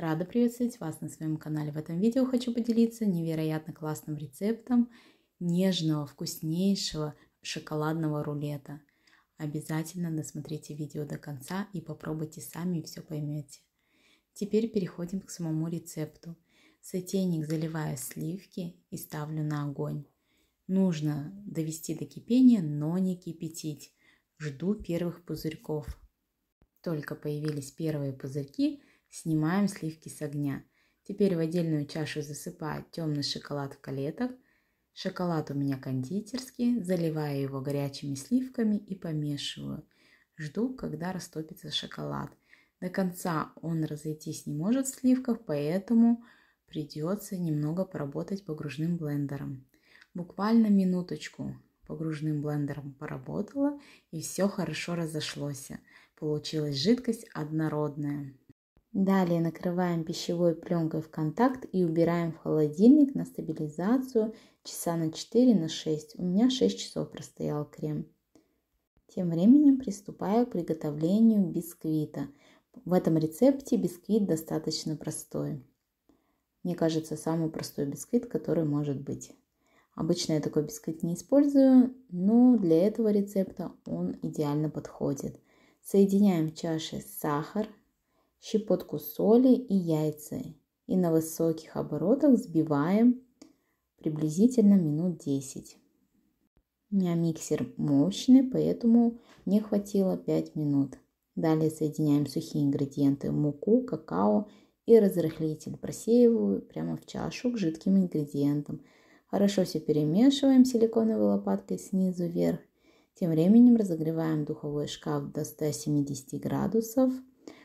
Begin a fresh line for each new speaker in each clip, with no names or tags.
Рада приветствовать вас на своем канале. В этом видео хочу поделиться невероятно классным рецептом нежного, вкуснейшего шоколадного рулета. Обязательно досмотрите видео до конца и попробуйте сами, и все поймете. Теперь переходим к самому рецепту. В сотейник заливаю сливки и ставлю на огонь. Нужно довести до кипения, но не кипятить. Жду первых пузырьков. Только появились первые пузырьки – Снимаем сливки с огня. Теперь в отдельную чашу засыпаю темный шоколад в калетах. Шоколад у меня кондитерский, заливаю его горячими сливками и помешиваю. Жду, когда растопится шоколад. До конца он разойтись не может в сливках, поэтому придется немного поработать погружным блендером. Буквально минуточку погружным блендером поработала и все хорошо разошлось. Получилась жидкость однородная. Далее накрываем пищевой пленкой в контакт и убираем в холодильник на стабилизацию часа на 4 на 6. У меня 6 часов простоял крем. Тем временем приступаю к приготовлению бисквита. В этом рецепте бисквит достаточно простой. Мне кажется, самый простой бисквит, который может быть. Обычно я такой бисквит не использую, но для этого рецепта он идеально подходит. Соединяем в чаше сахар, щепотку соли и яйца. И на высоких оборотах взбиваем приблизительно минут 10. У меня миксер мощный, поэтому мне хватило 5 минут. Далее соединяем сухие ингредиенты, муку, какао и разрыхлитель. Просеиваю прямо в чашу к жидким ингредиентам. Хорошо все перемешиваем силиконовой лопаткой снизу вверх. Тем временем разогреваем духовой шкаф до 170 градусов –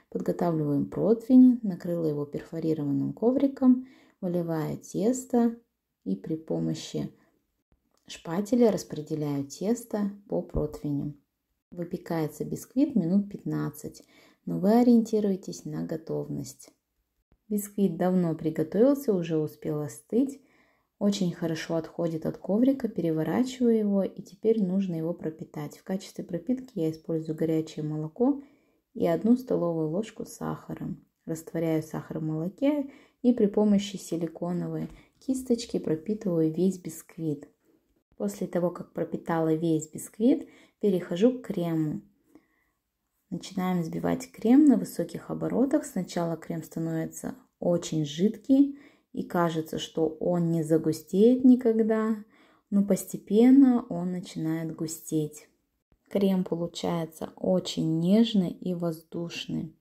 Подготавливаем противень, накрыла его перфорированным ковриком, выливаю тесто и при помощи шпателя распределяю тесто по противню. Выпекается бисквит минут 15, но вы ориентируетесь на готовность. Бисквит давно приготовился, уже успел остыть. Очень хорошо отходит от коврика, переворачиваю его и теперь нужно его пропитать. В качестве пропитки я использую горячее молоко – и одну столовую ложку сахара. Растворяю сахар в молоке и при помощи силиконовой кисточки пропитываю весь бисквит. После того, как пропитала весь бисквит, перехожу к крему. Начинаем взбивать крем на высоких оборотах. Сначала крем становится очень жидкий и кажется, что он не загустеет никогда, но постепенно он начинает густеть крем получается очень нежный и воздушный.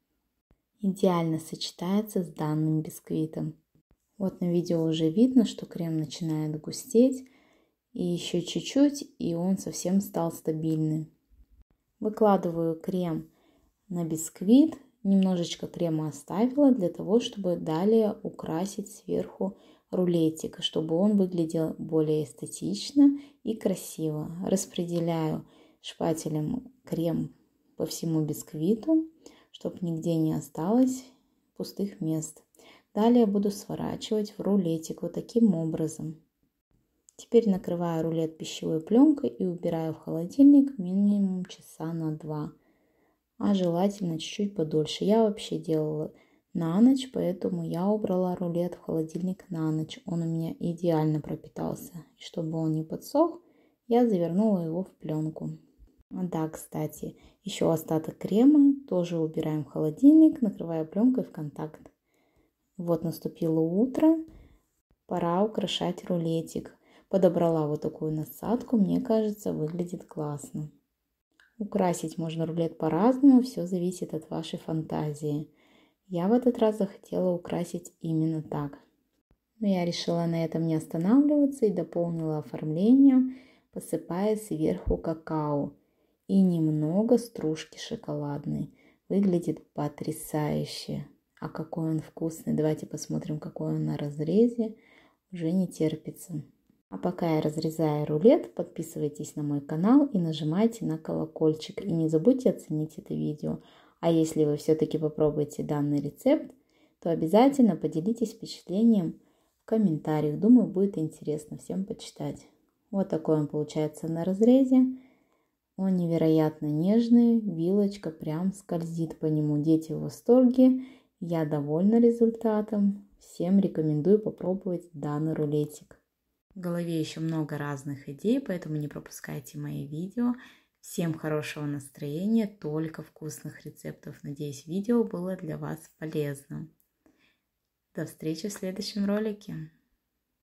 Идеально сочетается с данным бисквитом. Вот на видео уже видно, что крем начинает густеть. И еще чуть-чуть, и он совсем стал стабильным. Выкладываю крем на бисквит. Немножечко крема оставила для того, чтобы далее украсить сверху рулетик, чтобы он выглядел более эстетично и красиво. Распределяю шпателем крем по всему бисквиту, чтобы нигде не осталось пустых мест. Далее буду сворачивать в рулетик вот таким образом. Теперь накрываю рулет пищевой пленкой и убираю в холодильник минимум часа на два, а желательно чуть-чуть подольше. Я вообще делала на ночь, поэтому я убрала рулет в холодильник на ночь. Он у меня идеально пропитался. И чтобы он не подсох, я завернула его в пленку. Да, кстати, еще остаток крема тоже убираем в холодильник, накрывая пленкой в контакт. Вот наступило утро, пора украшать рулетик. Подобрала вот такую насадку, мне кажется, выглядит классно. Украсить можно рулет по-разному, все зависит от вашей фантазии. Я в этот раз захотела украсить именно так. Но я решила на этом не останавливаться и дополнила оформление, посыпая сверху какао – и немного стружки шоколадной. Выглядит потрясающе. А какой он вкусный. Давайте посмотрим, какой он на разрезе. Уже не терпится. А пока я разрезаю рулет, подписывайтесь на мой канал и нажимайте на колокольчик. И не забудьте оценить это видео. А если вы все-таки попробуете данный рецепт, то обязательно поделитесь впечатлением в комментариях. Думаю, будет интересно всем почитать. Вот такой он получается на разрезе. Он невероятно нежный, вилочка прям скользит по нему. Дети в восторге, я довольна результатом. Всем рекомендую попробовать данный рулетик. В голове еще много разных идей, поэтому не пропускайте мои видео. Всем хорошего настроения, только вкусных рецептов. Надеюсь, видео было для вас полезным. До встречи в следующем ролике.